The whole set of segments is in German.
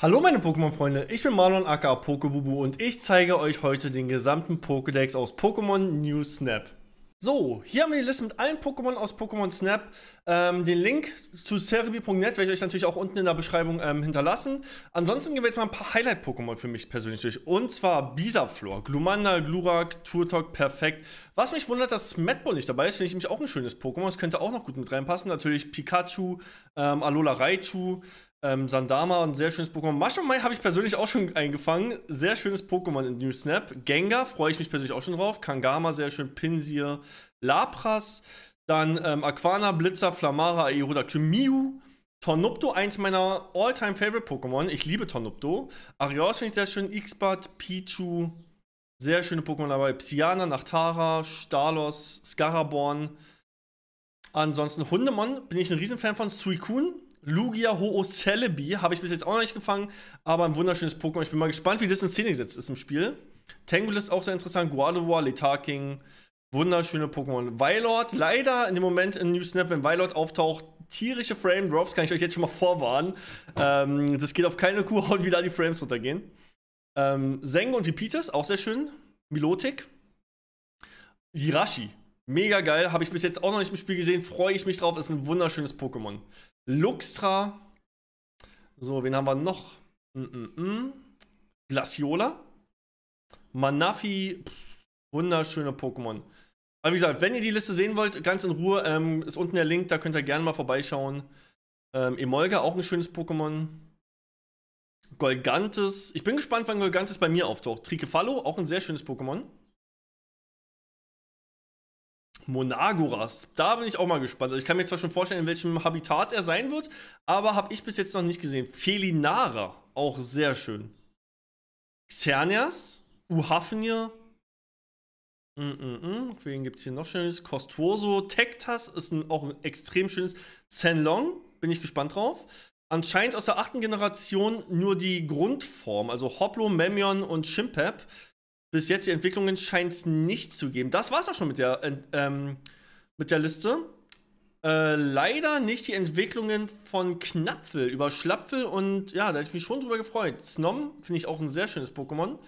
Hallo meine Pokémon-Freunde, ich bin Marlon aka Pokebubu und ich zeige euch heute den gesamten Pokédex aus Pokémon New Snap. So, hier haben wir die Liste mit allen Pokémon aus Pokémon Snap. Ähm, den Link zu cerebi.net werde ich euch natürlich auch unten in der Beschreibung ähm, hinterlassen. Ansonsten gehen wir jetzt mal ein paar Highlight-Pokémon für mich persönlich durch. Und zwar Bisaflor, Glumanda, Glurak, Turtok, perfekt. Was mich wundert, dass Madball nicht dabei ist, finde ich nämlich auch ein schönes Pokémon. Es könnte auch noch gut mit reinpassen. Natürlich Pikachu, ähm, Alola Raichu, ähm, Sandama, ein sehr schönes Pokémon. Maschomai habe ich persönlich auch schon eingefangen. Sehr schönes Pokémon in New Snap. Gengar freue ich mich persönlich auch schon drauf. Kangama, sehr schön. Pinsir, Lapras. Dann ähm, Aquana, Blitzer, Flamara, Aeroda, Kymiu. Tornupto, eins meiner All-Time-Favorite-Pokémon. Ich liebe Tornupto. Arios finde ich sehr schön. x Pichu. Sehr schöne Pokémon dabei. Psyana, Nachtara, Stalos, Scaraborn. Ansonsten Hundemon bin ich ein Riesenfan von. Suicune Lugia Ho-Oh Celebi habe ich bis jetzt auch noch nicht gefangen, aber ein wunderschönes Pokémon. Ich bin mal gespannt, wie das in Szene gesetzt ist im Spiel. Tangul ist auch sehr interessant. Guardavoa, Letarking. Wunderschöne Pokémon. Weilord, leider in dem Moment in New Snap, wenn Weilord auftaucht, tierische Frame Drops, kann ich euch jetzt schon mal vorwarnen. Ähm, das geht auf keine Kuh, wie da die Frames runtergehen. Ähm, Seng und Vipites, auch sehr schön. Milotic. Hirashi, mega geil, habe ich bis jetzt auch noch nicht im Spiel gesehen, freue ich mich drauf, ist ein wunderschönes Pokémon. Luxtra. So, wen haben wir noch? Mm -mm. mm. Glaciola. Manafi. Wunderschöne Pokémon. Aber wie gesagt, wenn ihr die Liste sehen wollt, ganz in Ruhe, ähm, ist unten der Link, da könnt ihr gerne mal vorbeischauen. Ähm, Emolga, auch ein schönes Pokémon. Golgantis. Ich bin gespannt, wann Golgantis bei mir auftaucht. Trikefalo, auch ein sehr schönes Pokémon. Monagoras. Da bin ich auch mal gespannt. Also ich kann mir zwar schon vorstellen, in welchem Habitat er sein wird, aber habe ich bis jetzt noch nicht gesehen. Felinara, auch sehr schön. Xerneas, Uhafnir. Mm -mm -mm. Wen gibt es hier noch schönes? Costuoso, Tektas ist ein, auch ein extrem schönes. Zenlong, bin ich gespannt drauf. Anscheinend aus der achten Generation nur die Grundform, also Hoplo, Memion und Chimpep bis jetzt die Entwicklungen scheint es nicht zu geben. Das war es auch schon mit der, ähm, mit der Liste. Äh, leider nicht die Entwicklungen von Knapfel über Schlapfel und ja, da habe ich mich schon drüber gefreut. Snom finde ich auch ein sehr schönes Pokémon.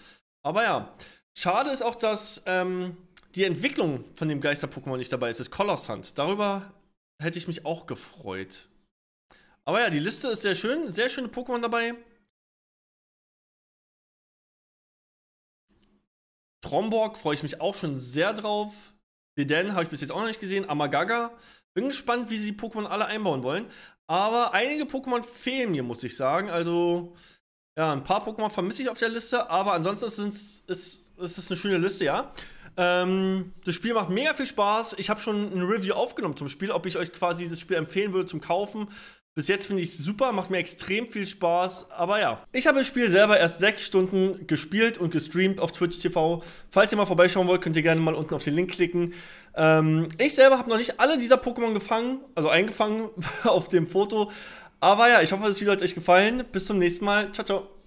Aber ja, schade ist auch, dass ähm, die Entwicklung von dem Geister-Pokémon nicht dabei ist, das Colossant. Darüber hätte ich mich auch gefreut. Aber ja, die Liste ist sehr schön, sehr schöne Pokémon dabei. Tromborg freue ich mich auch schon sehr drauf. Deden habe ich bis jetzt auch noch nicht gesehen. Amagaga. Bin gespannt, wie sie die Pokémon alle einbauen wollen. Aber einige Pokémon fehlen mir, muss ich sagen. Also, ja, ein paar Pokémon vermisse ich auf der Liste. Aber ansonsten ist es, ist, ist eine schöne Liste, ja. Ähm, das Spiel macht mega viel Spaß. Ich habe schon ein Review aufgenommen zum Spiel, ob ich euch quasi das Spiel empfehlen würde zum Kaufen. Bis jetzt finde ich es super, macht mir extrem viel Spaß, aber ja. Ich habe das Spiel selber erst 6 Stunden gespielt und gestreamt auf Twitch TV. Falls ihr mal vorbeischauen wollt, könnt ihr gerne mal unten auf den Link klicken. Ähm, ich selber habe noch nicht alle dieser Pokémon gefangen, also eingefangen auf dem Foto. Aber ja, ich hoffe, das Video hat euch gefallen. Bis zum nächsten Mal. Ciao, ciao.